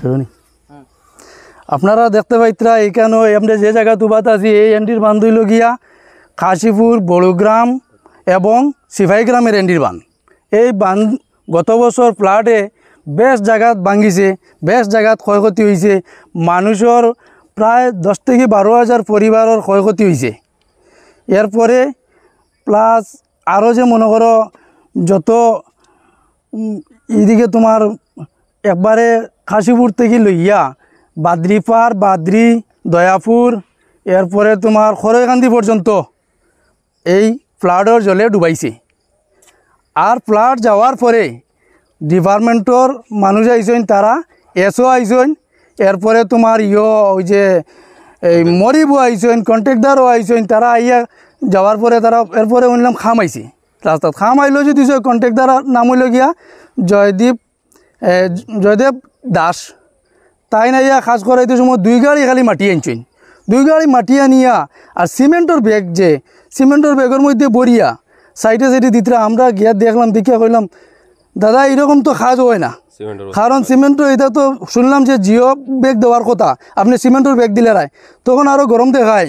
শুনি হ্যাঁ। আপনারা দেখতে পাইতরা এখানে আমরা যে জায়গা তুবাত আছি এই এন্ডির বান দইল গিয়া কাশিপুর বড়গ্রাম এবং সিফাই গ্রামের এন্ডির বান এই বান গত বছর ফ্লাডে বেশ জায়গাত ভাঙিছে বেশ জায়গাত ক্ষয়ক্ষতি হয়েছে মানুষের প্রায় দশ থেকে বারো হাজার পরিবারের ক্ষয়ক্ষতি হয়েছে এরপরে প্লাস আরও যে মনে করো যত এদিকে তোমার একবারে খাসিপুর থেকে লইয়া বাদ্রিপার বাদ্রি দয়াপুর এরপরে তোমার খরৈকান্দি পর্যন্ত এই ফ্লাডর জলে ডুবাইছে আর ফ্লাড যাওয়ার পরে ডিপার্টমেন্টর মানুষ আইসইন তারা এসও আইসইন এরপরে তোমার ইয় ওই যে এই মরিবও আইসইন কন্ট্রাক্টারও আইসইন তারা আইয়া যাওয়ার পরে তারা এরপরে উনলাম খাম আইছে রাস্তাত খাম আইলেও যদি কন্ট্রাক্টার নাম হইল গিয়া জয়দীপ জয়দেব দাস তাই না ইয়া খাস করে এই সময় দুই গাড়ি খালি মাটি আনছেন দুই গাড়ি মাটি আনিয়া আর সিমেন্টর ব্যাগ যে সিমেন্টর ব্যাগের মধ্যে বরিয়া সাইডে সাইডে দিতে আমরা গিয়া দেখলাম দেখিয়া কইলাম দাদা এরকম তো খাজ হয় না কারণ সিমেন্টর এটা তো শুনলাম যে জিও ব্যাগ দেওয়ার কথা আপনি সিমেন্টর ব্যাগ দিলে রায় তখন আরও গরম দেখায়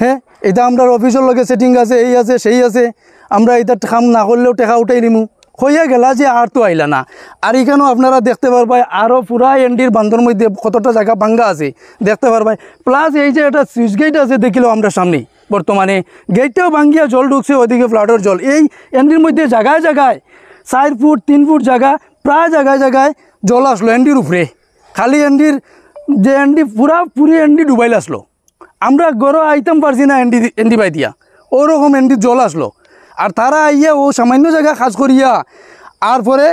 হ্যাঁ এটা আমরা অফিসের লগে সেটিং আছে এই আছে সেই আছে আমরা এটা খাম না করলেও টেকা উঠাই নিমু হইয়া গেলা যে আর তো আইলা না আর এখানেও আপনারা দেখতে পারবাই আরও পুরা এন্ডির বান্ধর মধ্যে কতটা জায়গা ভাঙ্গা আছে দেখতে পারবাই প্লাস এই যে একটা সুইচ গেট আছে দেখিল আমরা সামনে বর্তমানে গেটটাও ভাঙ্গিয়া জল ঢুকছে ওইদিকে ফ্লাডের জল এই এন্ডির মধ্যে জায়গায় জায়গায় চার ফুট তিন ফুট জায়গা প্রায় জায়গায় জায়গায় জল আসলো এন্ডির উপরে খালি এন্ডির যে এন্ডি পুরা পুরি এন্ডি ডুবাইল আসলো আমরা গরো আইতাম পারছি না এন্ডি এন্ডি বাই দিয়া ওরকম এন্ডির জল আসলো আর তারা আইয়া ও সামান্য জায়গা কাজ করিয়া আর পরে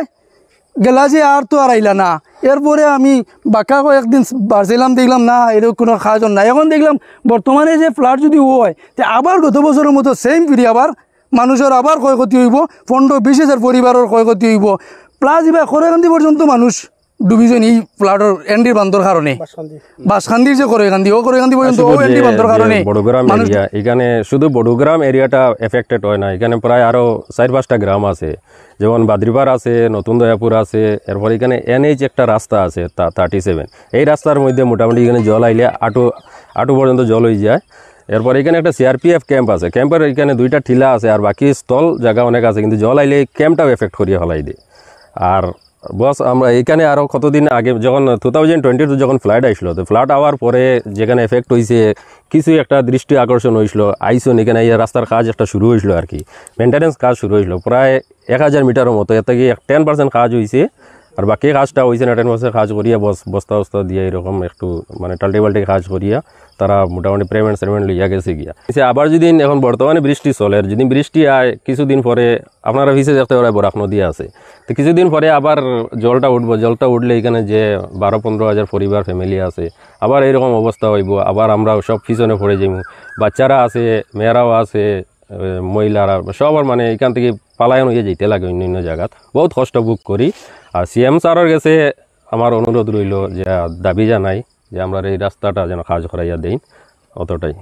গেলা যে আর তো আর আইলা না এরপরে আমি বাঁকা একদিন বাড়ছিলাম দেখলাম না এরকম কোনো কাজ নাই এখন দেখলাম বর্তমানে যে ফ্লাট যদি হয় তে আবার গত বছরের মতো সেম ফিরি আবার মানুষের আবার ক্ষয়ক্ষতি হইব পনেরো বিশ হাজার পরিবারের ক্ষয়ক্ষতি হইব প্লাস এবার খরেকান্দি পর্যন্ত মানুষ ডুবিজন এই প্লাটর এন্ডির বান্ধর কারণে বাসখান্দির যে করে কান্দি ও করে কান্দি আচ্ছা, পর্যন্ত ও এন্ডি বান্ধর কারণে বড়গ্রাম এরিয়া এখানে শুধু বড়গ্রাম এরিয়াটা এফেক্টেড হয় না এখানে প্রায় আরো চার পাঁচটা গ্রাম আছে যেমন বাদ্রিপার আছে নতুন দয়াপুর আছে এরপর এখানে এনএইচ একটা রাস্তা আছে তা থার্টি সেভেন এই রাস্তার মধ্যে মোটামুটি এখানে জল আইলে আটু আটু পর্যন্ত জল হয়ে যায় এরপর এখানে একটা সিআরপিএফ ক্যাম্প আছে ক্যাম্পের এখানে দুইটা ঠিলা আছে আর বাকি স্থল জায়গা অনেক আছে কিন্তু জল আইলে ক্যাম্পটাও এফেক্ট করিয়ে হলাই দিয়ে আর বস আমরা এখানে আরও কতদিন আগে যখন টু থাউজেন্ড টোয়েন্টি টু যখন ফ্লাইট আসলো তো ফ্ল্যাট আওয়ার পরে যেখানে এফেক্ট হয়েছে কিছু একটা দৃষ্টি আকর্ষণ হয়েছিল আইসন এখানে এই রাস্তার কাজ একটা শুরু হয়েছিল আর কি মেনটেন্যান্স কাজ শুরু হয়েছিল প্রায় এক হাজার মিটারের মতো এতে কি টেন পার্সেন্ট কাজ হয়েছে আর বাকি কাজটা হয়েছে না টেন পার্সেন্ট কাজ করিয়া বস বস্তা বস্তা দিয়ে এরকম একটু মানে টাল্টি বাল্টি কাজ করিয়া তারা মোটামুটি পেমেন্ট সেমেন্ট লইয়া গেছে গিয়া সে আবার যদি এখন বর্তমানে বৃষ্টি চলে যদি বৃষ্টি আয় কিছুদিন পরে আপনারা ভিসে দেখতে পারে বরাক নদী আছে তো কিছুদিন পরে আবার জলটা উঠবো জলটা উঠলে এখানে যে বারো পনেরো হাজার পরিবার ফ্যামিলি আছে আবার এরকম অবস্থা হইব আবার আমরা সব পিছনে পড়ে যাইব বাচ্চারা আছে মেয়েরাও আছে মহিলারা সবার মানে এখান থেকে পালায়ন হয়ে যেতে লাগে অন্য অন্য জায়গা বহুত কষ্ট বুক করি আর সিএম স্যারের গেছে আমার অনুরোধ রইল যে দাবি জানাই যে আমরা এই রাস্তাটা যেন কাজ করাইয়া দেই অতটাই